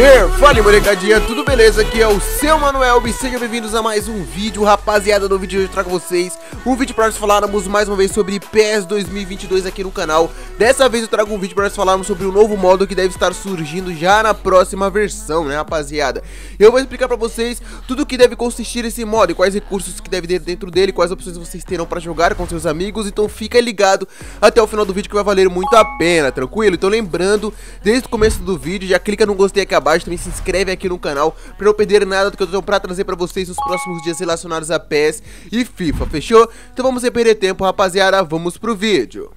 Aê, fala molecadinha, tudo beleza? Aqui é o seu Manuel e sejam bem-vindos a mais um vídeo Rapaziada, no vídeo de hoje eu trago vocês um vídeo para nós falarmos mais uma vez sobre PES 2022 aqui no canal Dessa vez eu trago um vídeo para nós falarmos sobre um novo modo que deve estar surgindo já na próxima versão, né rapaziada? Eu vou explicar para vocês tudo o que deve consistir esse modo e quais recursos que deve ter dentro dele Quais opções vocês terão para jogar com seus amigos, então fica ligado até o final do vídeo que vai valer muito a pena, tranquilo? Então lembrando, desde o começo do vídeo, já clica no gostei aqui abaixo abaixo, também se inscreve aqui no canal pra não perder nada do que eu tô pra trazer pra vocês nos próximos dias relacionados a PES e FIFA, fechou? Então vamos sem perder tempo, rapaziada, vamos pro vídeo.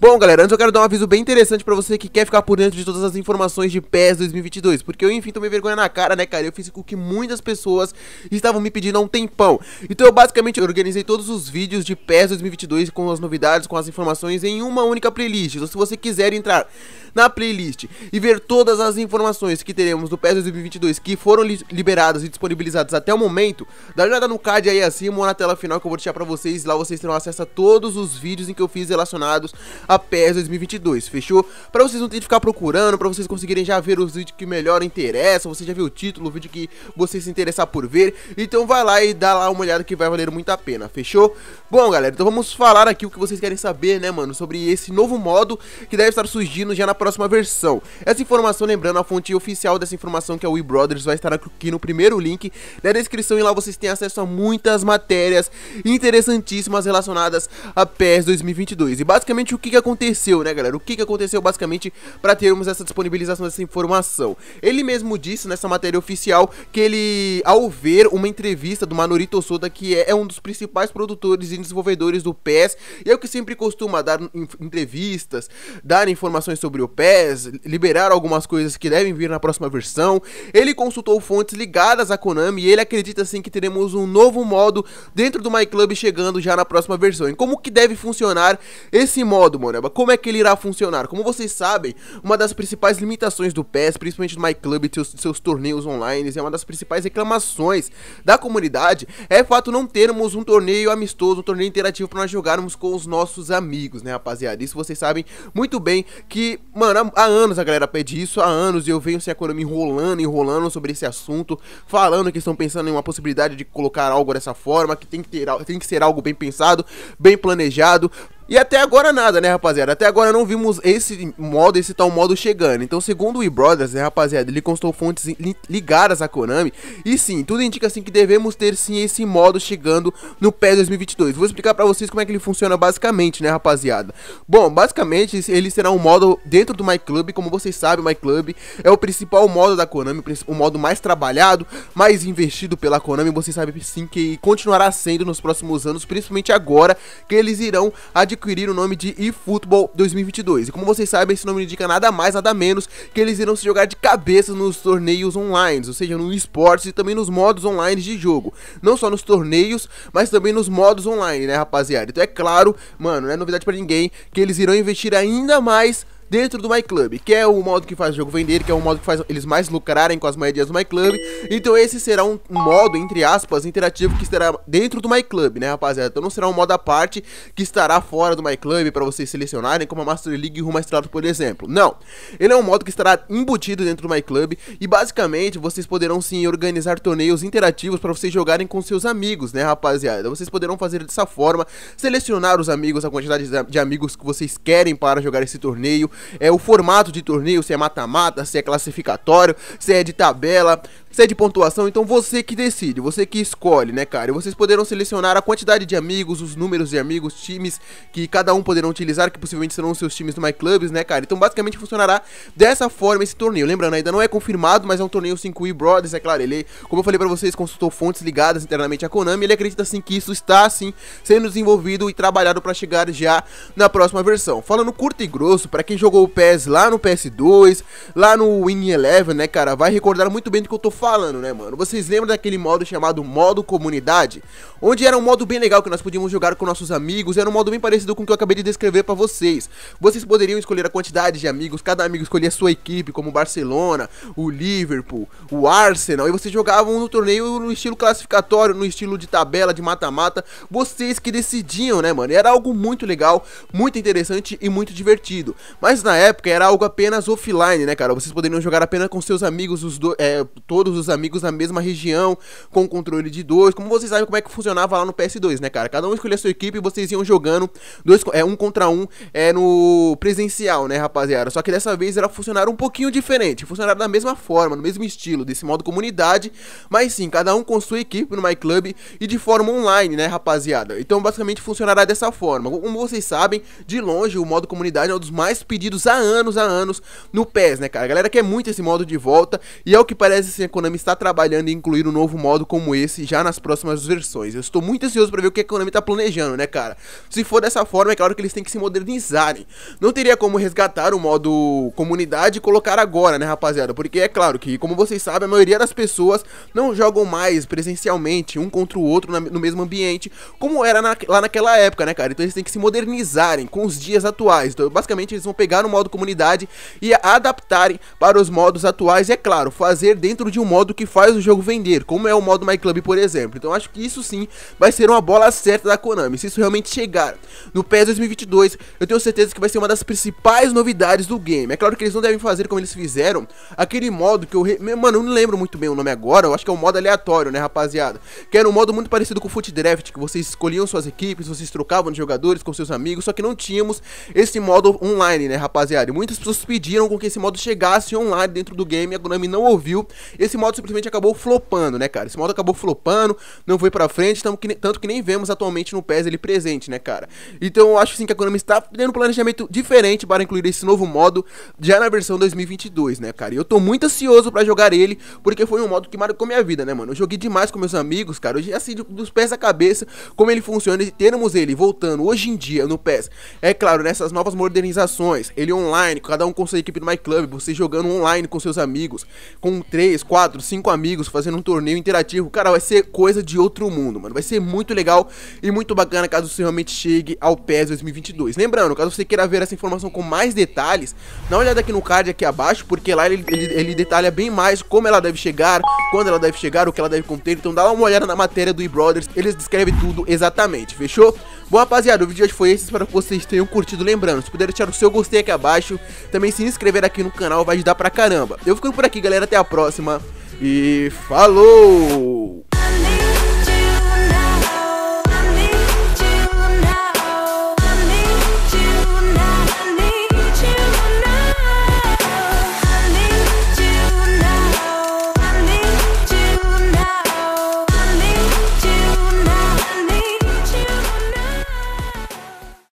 Bom, galera, antes eu quero dar um aviso bem interessante pra você que quer ficar por dentro de todas as informações de PES 2022, porque eu, enfim, tomei vergonha na cara, né, cara? Eu fiz com que muitas pessoas estavam me pedindo há um tempão. Então eu basicamente organizei todos os vídeos de PES 2022 com as novidades, com as informações em uma única playlist. Então se você quiser entrar na playlist e ver todas as informações que teremos do PES 2022 que foram li liberadas e disponibilizadas até o momento, dá uma olhada no card aí acima ou na tela final que eu vou deixar pra vocês. Lá vocês terão acesso a todos os vídeos em que eu fiz relacionados a PES 2022, fechou? Pra vocês não terem que ficar procurando, pra vocês conseguirem já ver os vídeos que melhor interessam, você já viu o título, o vídeo que você se interessar por ver, então vai lá e dá lá uma olhada que vai valer muito a pena, fechou? Bom, galera, então vamos falar aqui o que vocês querem saber, né, mano, sobre esse novo modo que deve estar surgindo já na próxima versão. Essa informação, lembrando, a fonte oficial dessa informação que é o Brothers, vai estar aqui no primeiro link da descrição e lá vocês têm acesso a muitas matérias interessantíssimas relacionadas a PES 2022. E basicamente o que aconteceu, né, galera? O que, que aconteceu basicamente para termos essa disponibilização dessa informação? Ele mesmo disse nessa matéria oficial que ele, ao ver uma entrevista do Manorito Soda, que é, é um dos principais produtores e desenvolvedores do PES, e é o que sempre costuma dar entrevistas, dar informações sobre o PES, liberar algumas coisas que devem vir na próxima versão, ele consultou fontes ligadas à Konami e ele acredita sim que teremos um novo modo dentro do MyClub chegando já na próxima versão. E como que deve funcionar esse modo, mano? como é que ele irá funcionar? Como vocês sabem, uma das principais limitações do PES, principalmente do MyClub e seus, seus torneios online, é uma das principais reclamações da comunidade, é o fato não termos um torneio amistoso, um torneio interativo para nós jogarmos com os nossos amigos, né, rapaziada? Isso vocês sabem muito bem que, mano, há anos a galera pede isso, há anos eu venho sem assim, a Konami me enrolando, enrolando sobre esse assunto, falando que estão pensando em uma possibilidade de colocar algo dessa forma, que tem que, ter, tem que ser algo bem pensado, bem planejado, e até agora nada, né, rapaziada? Até agora não vimos esse modo, esse tal modo chegando. Então, segundo o E-Brothers, né, rapaziada, ele constou fontes ligadas à Konami. E sim, tudo indica assim que devemos ter sim esse modo chegando no PES 2022. Vou explicar pra vocês como é que ele funciona basicamente, né, rapaziada? Bom, basicamente ele será um modo dentro do MyClub. Como vocês sabem, o MyClub é o principal modo da Konami, o modo mais trabalhado, mais investido pela Konami. Vocês sabem sim que continuará sendo nos próximos anos, principalmente agora que eles irão adquirir adquirir o nome de eFootball 2022. E como vocês sabem, esse nome indica nada mais, nada menos que eles irão se jogar de cabeça nos torneios online, ou seja, no esportes e também nos modos online de jogo. Não só nos torneios, mas também nos modos online, né, rapaziada? Então é claro, mano, não é novidade para ninguém que eles irão investir ainda mais dentro do MyClub, que é o modo que faz o jogo vender, que é o modo que faz eles mais lucrarem com as moedinhas do MyClub. Então esse será um modo, entre aspas, interativo que estará dentro do MyClub, né, rapaziada? Então não será um modo à parte que estará fora do MyClub para vocês selecionarem, como a Master League e Rumo Estrada, por exemplo. Não. Ele é um modo que estará embutido dentro do MyClub e basicamente vocês poderão sim organizar torneios interativos para vocês jogarem com seus amigos, né, rapaziada? Vocês poderão fazer dessa forma, selecionar os amigos, a quantidade de amigos que vocês querem para jogar esse torneio, é, o formato de torneio, se é mata-mata, se é classificatório, se é de tabela, é de pontuação, então você que decide, você que escolhe, né, cara? E vocês poderão selecionar a quantidade de amigos, os números de amigos, times que cada um poderão utilizar, que possivelmente serão os seus times no MyClubs, né, cara? Então basicamente funcionará dessa forma esse torneio. Lembrando, ainda não é confirmado, mas é um torneio 5E Brothers, é claro. Ele, como eu falei para vocês, consultou fontes ligadas internamente à Konami. Ele acredita sim que isso está assim sendo desenvolvido e trabalhado para chegar já na próxima versão. Falando curto e grosso, para quem jogou o PES lá no PS2, lá no Win Eleven, né, cara, vai recordar muito bem do que eu tô falando falando, né, mano? Vocês lembram daquele modo chamado modo comunidade? Onde era um modo bem legal que nós podíamos jogar com nossos amigos, era um modo bem parecido com o que eu acabei de descrever para vocês. Vocês poderiam escolher a quantidade de amigos, cada amigo escolhia a sua equipe, como o Barcelona, o Liverpool, o Arsenal, e vocês jogavam no torneio no estilo classificatório, no estilo de tabela, de mata-mata, vocês que decidiam, né, mano? Era algo muito legal, muito interessante e muito divertido. Mas na época era algo apenas offline, né, cara? Vocês poderiam jogar apenas com seus amigos, os dois é, todos todos os amigos na mesma região, com controle de dois. Como vocês sabem como é que funcionava lá no PS2, né, cara? Cada um escolhia a sua equipe e vocês iam jogando dois, é, um contra um é, no presencial, né, rapaziada? Só que dessa vez ela funcionar um pouquinho diferente. Funcionaram da mesma forma, no mesmo estilo, desse modo comunidade. Mas sim, cada um com sua equipe no MyClub e de forma online, né, rapaziada? Então basicamente funcionará dessa forma. Como vocês sabem, de longe o modo comunidade é um dos mais pedidos há anos, há anos no PES, né, cara? A galera quer muito esse modo de volta e é o que parece ser assim, Konami está trabalhando em incluir um novo modo como esse já nas próximas versões. Eu estou muito ansioso para ver o que a Konami está planejando, né, cara? Se for dessa forma, é claro que eles têm que se modernizarem. Né? Não teria como resgatar o modo comunidade e colocar agora, né, rapaziada? Porque é claro que, como vocês sabem, a maioria das pessoas não jogam mais presencialmente um contra o outro no mesmo ambiente, como era na, lá naquela época, né, cara? Então eles têm que se modernizarem com os dias atuais. Então, basicamente, eles vão pegar o modo comunidade e adaptarem para os modos atuais, é claro, fazer dentro de um modo que faz o jogo vender, como é o modo My Club, por exemplo. Então acho que isso sim vai ser uma bola certa da Konami, se isso realmente chegar no PES 2022, eu tenho certeza que vai ser uma das principais novidades do game. É claro que eles não devem fazer como eles fizeram, aquele modo que eu, re... mano, eu não lembro muito bem o nome agora, eu acho que é um modo aleatório, né, rapaziada? Que era um modo muito parecido com o Foot Draft, que vocês escolhiam suas equipes, vocês trocavam de jogadores com seus amigos, só que não tínhamos esse modo online, né, rapaziada? E muitas pessoas pediram com que esse modo chegasse online dentro do game, a Konami não ouviu. Esse modo simplesmente acabou flopando, né, cara? Esse modo acabou flopando, não foi pra frente, tanto que, tanto que nem vemos atualmente no PES ele presente, né, cara? Então eu acho sim que a Konami está tendo um planejamento diferente para incluir esse novo modo já na versão 2022, né, cara? E eu tô muito ansioso para jogar ele, porque foi um modo que marcou minha vida, né, mano? Eu joguei demais com meus amigos, cara. Hoje, assim, dos pés à cabeça, como ele funciona e termos ele voltando hoje em dia no PES. É claro, nessas novas modernizações, ele online, cada um com sua equipe do MyClub, você jogando online com seus amigos, com 3, 4 quatro, cinco amigos fazendo um torneio interativo, cara, vai ser coisa de outro mundo, mano. Vai ser muito legal e muito bacana caso você realmente chegue ao PES 2022. Lembrando, caso você queira ver essa informação com mais detalhes, dá uma olhada aqui no card aqui abaixo, porque lá ele, ele, ele detalha bem mais como ela deve chegar, quando ela deve chegar, o que ela deve conter. Então dá uma olhada na matéria do eBrothers, eles descrevem tudo exatamente, fechou? Bom, rapaziada, o vídeo de hoje foi esse, espero que vocês tenham curtido. Lembrando, se puder deixar o seu gostei aqui abaixo, também se inscrever aqui no canal vai ajudar pra caramba. Eu ficando por aqui, galera, até a próxima. E falou!